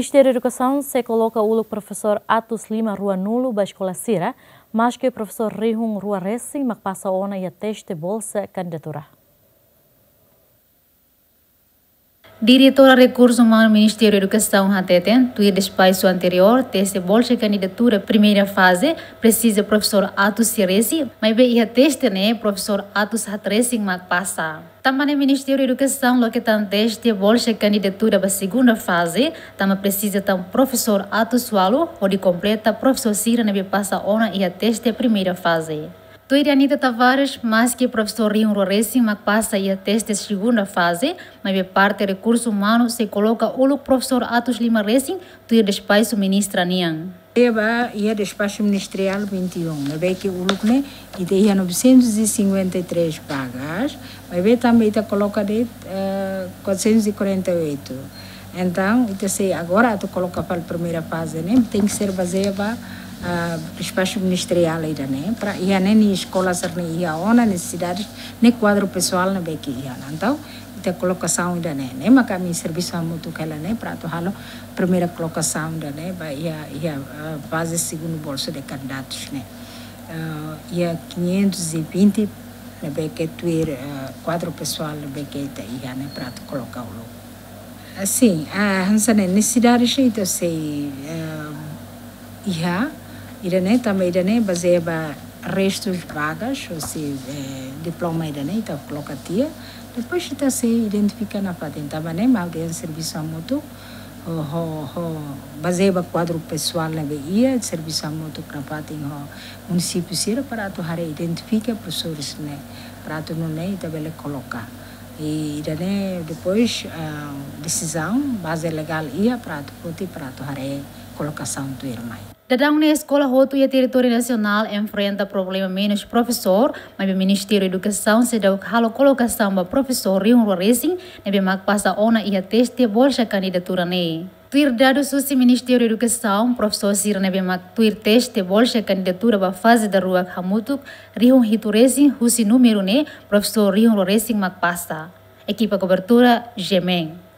Ministério da Educação se coloca o professor Atos Lima Rua Nulo da Escola Sira, mas que o professor Rihun Rua Resi, mas passa ona e a teste bolsa candidatura. Diretora Recursos Humanos Ministério da Educação, Hateten, do despacho anterior, teste bolsa candidatura primeira fase, precisa professor Atos Siresi, mas bem, teste, né, professor Atos Hatresi, mas passa. Também no Ministério da Educação, lo que tem teste bolsa candidatura para segunda fase, também precisa tam professor Atos Walo, onde completa professor Sira, né, passa ona e a teste primeira fase. Tu Irianita Tavares, mas que professor Rio Roressim, mas passa e teste segunda fase, mas a é parte recurso humano se coloca o professor Atos Lima Ressing, tu ir é despacho ministra Nian. Eba, é despacho ministerial 21, bem que o lucne e tem 953 vagas, mas bem também está coloca de uh, eh, 448. Então, então agora tu coloca para a primeira fase, né? Tem que ser baseada espaço ministerial ainda né para ia ne ni escola ser ia ona necessidade nem quadro pessoal ne beque ia então ita colocação né ne ne maka mi serviço muito que ela né para tu halo primeira colocação ida né vai ia ia base segundo bolso de candidatos né uh, ia 520 ne beki tuir uh, quadro pessoal na beque ita ia né para tu colocar o assim a hansa ne necessidades ita sei uh, ia Iranei também, Iranei baseia restos vagas, ou se é, diploma Iranei, está coloca Depois está se identifica na patente, então, estava nem mal, de serviço a moto. Baseia quadro pessoal na veia de serviço a moto para na patente, município sira para hare identifica pessoas né? Para a também então ele coloca. E depois, a ah, decisão, base legal, ia para a para tu hare colocação do irmão. Dadang na escola roto e território nacional enfrenta problema menos professor, mas o Ministério da Educação se deu halo colocação para professor Rio Racing, na bimak passa ona e a teste bolsa candidatura ne. Tuir dado susi Ministério da Educação, professor Sir Nebemak, tuir teste bolsa candidatura para fase da rua Hamutuk, Rio Hito Racing, husi número ne, professor Rio Racing mak passa. Equipa cobertura, Gemeng.